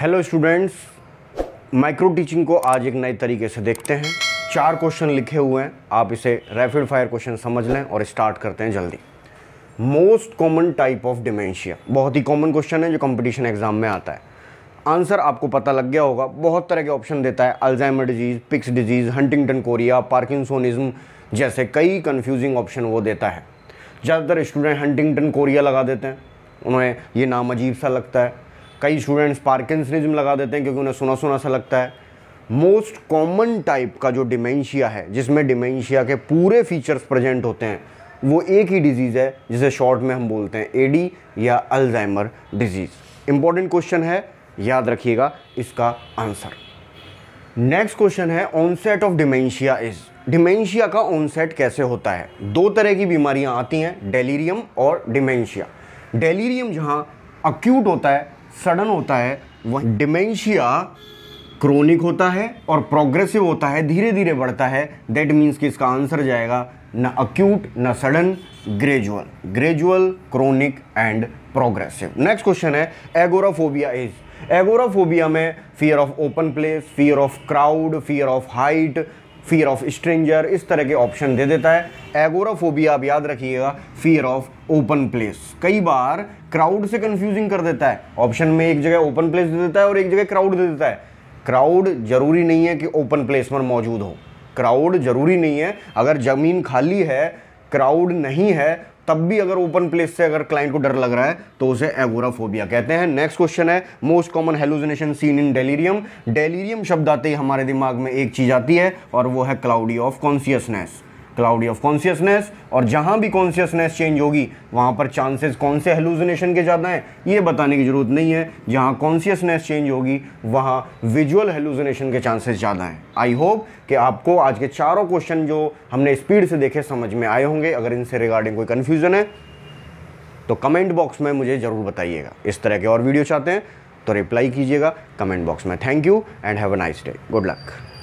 Hello students micro teaching को आज एक नए तरीके से देखते हैं चार क्वेश्चन लिखे हुए हैं आप इसे रैपिड फायर क्वेश्चन समझ लें और स्टार्ट करते हैं जल्दी most common type of dementia बहुत ही कॉमन क्वेश्चन है जो कंपटीशन एग्जाम में आता है आंसर आपको पता लग गया होगा बहुत तरह के ऑप्शन देता है Alzheimer disease Pick's disease Huntington chorea parkinsonism जैसे कई कन्फ्यूजिंग ऑप्शन वो देता है ज़्यादातर स्टूडेंट हंटिंगटन कोरिया लगा देते हैं उन्हें ये नाम अजीब सा लगता है कई स्टूडेंट्स पार्किंसनिज्म लगा देते हैं क्योंकि उन्हें सुना सुना सा लगता है मोस्ट कॉमन टाइप का जो डिमेंशिया है जिसमें डिमेंशिया के पूरे फीचर्स प्रेजेंट होते हैं वो एक ही डिजीज़ है जिसे शॉर्ट में हम बोलते हैं एडी या अल्जाइमर डिजीज़ इंपॉर्टेंट क्वेश्चन है याद रखिएगा इसका आंसर नेक्स्ट क्वेश्चन है onset of dementia is dementia का ऑनसेट कैसे होता है दो तरह की बीमारियां आती हैं डेलीरियम और डिमेंशिया डेलीरियम जहां अक्यूट होता है सडन होता है वह डिमेंशिया हम्म। क्रोनिक होता है और प्रोग्रेसिव होता है धीरे धीरे बढ़ता है दैट मीन्स कि इसका आंसर जाएगा न अक्यूट न sudden gradual gradual chronic and progressive next question है एगोराफोबिया इज एगोराफोबिया में fear of open place fear of crowd fear of height fear of stranger इस तरह के ऑप्शन दे देता है एगोराफोबिया आप याद रखिएगा फियर ऑफ ओपन प्लेस कई बार क्राउड से कंफ्यूजिंग कर देता है ऑप्शन में एक जगह ओपन प्लेस दे देता है और एक जगह क्राउड दे देता है क्राउड जरूरी नहीं है कि ओपन प्लेस पर मौजूद हो क्राउड जरूरी नहीं है अगर ज़मीन खाली है क्राउड नहीं है तब भी अगर ओपन प्लेस से अगर क्लाइंट को डर लग रहा है तो उसे एगोराफोबिया कहते हैं नेक्स्ट क्वेश्चन है most common hallucination seen in delirium delirium शब्द आते ही हमारे दिमाग में एक चीज़ आती है और वो है cloudy of consciousness cloudy of consciousness और जहाँ भी कॉन्शियसनेस चेंज होगी वहाँ पर चांसेस कौन से हेलुसिनेशन के ज़्यादा हैं ये बताने की ज़रूरत नहीं है जहाँ कॉन्शियसनेस चेंज होगी वहाँ विजुअल हेलुसिनेशन के चांसेस ज़्यादा हैं आई होप कि आपको आज के चारों क्वेश्चन जो हमने स्पीड से देखे समझ में आए होंगे अगर इनसे रिगार्डिंग कोई कन्फ्यूज़न है तो कमेंट बॉक्स में मुझे ज़रूर बताइएगा इस तरह के और वीडियो चाहते हैं तो रिप्लाई कीजिएगा कमेंट बॉक्स में thank you and have a nice day good luck